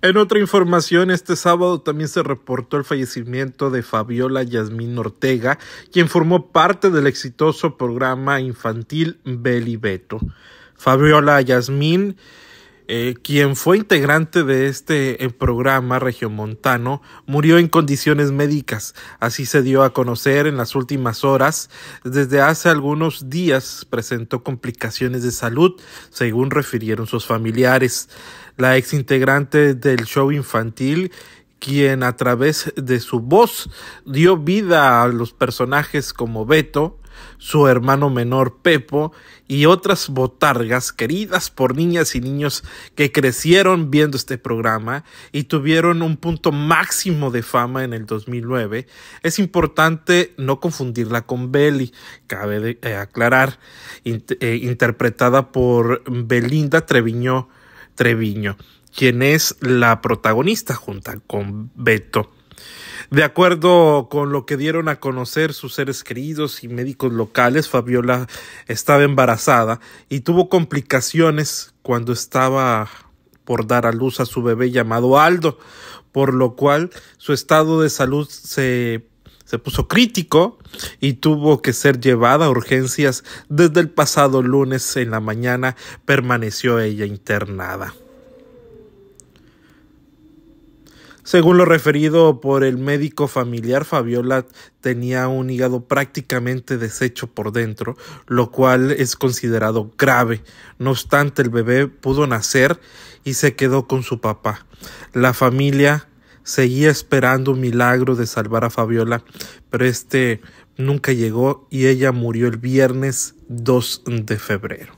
En otra información, este sábado también se reportó el fallecimiento de Fabiola Yasmín Ortega, quien formó parte del exitoso programa infantil Belibeto. Fabiola Yasmín eh, quien fue integrante de este eh, programa regiomontano, murió en condiciones médicas. Así se dio a conocer en las últimas horas. Desde hace algunos días presentó complicaciones de salud, según refirieron sus familiares. La ex integrante del show infantil quien a través de su voz dio vida a los personajes como Beto, su hermano menor Pepo y otras botargas queridas por niñas y niños que crecieron viendo este programa y tuvieron un punto máximo de fama en el 2009. Es importante no confundirla con Belly, cabe eh, aclarar, eh, interpretada por Belinda Treviño, Treviño, quien es la protagonista junto con Beto. De acuerdo con lo que dieron a conocer sus seres queridos y médicos locales, Fabiola estaba embarazada y tuvo complicaciones cuando estaba por dar a luz a su bebé llamado Aldo, por lo cual su estado de salud se, puso crítico y tuvo que ser llevada a urgencias. Desde el pasado lunes en la mañana permaneció ella internada. Según lo referido por el médico familiar, Fabiola tenía un hígado prácticamente deshecho por dentro, lo cual es considerado grave. No obstante, el bebé pudo nacer y se quedó con su papá. La familia seguía esperando un milagro de salvar a Fabiola, pero este nunca llegó y ella murió el viernes 2 de febrero.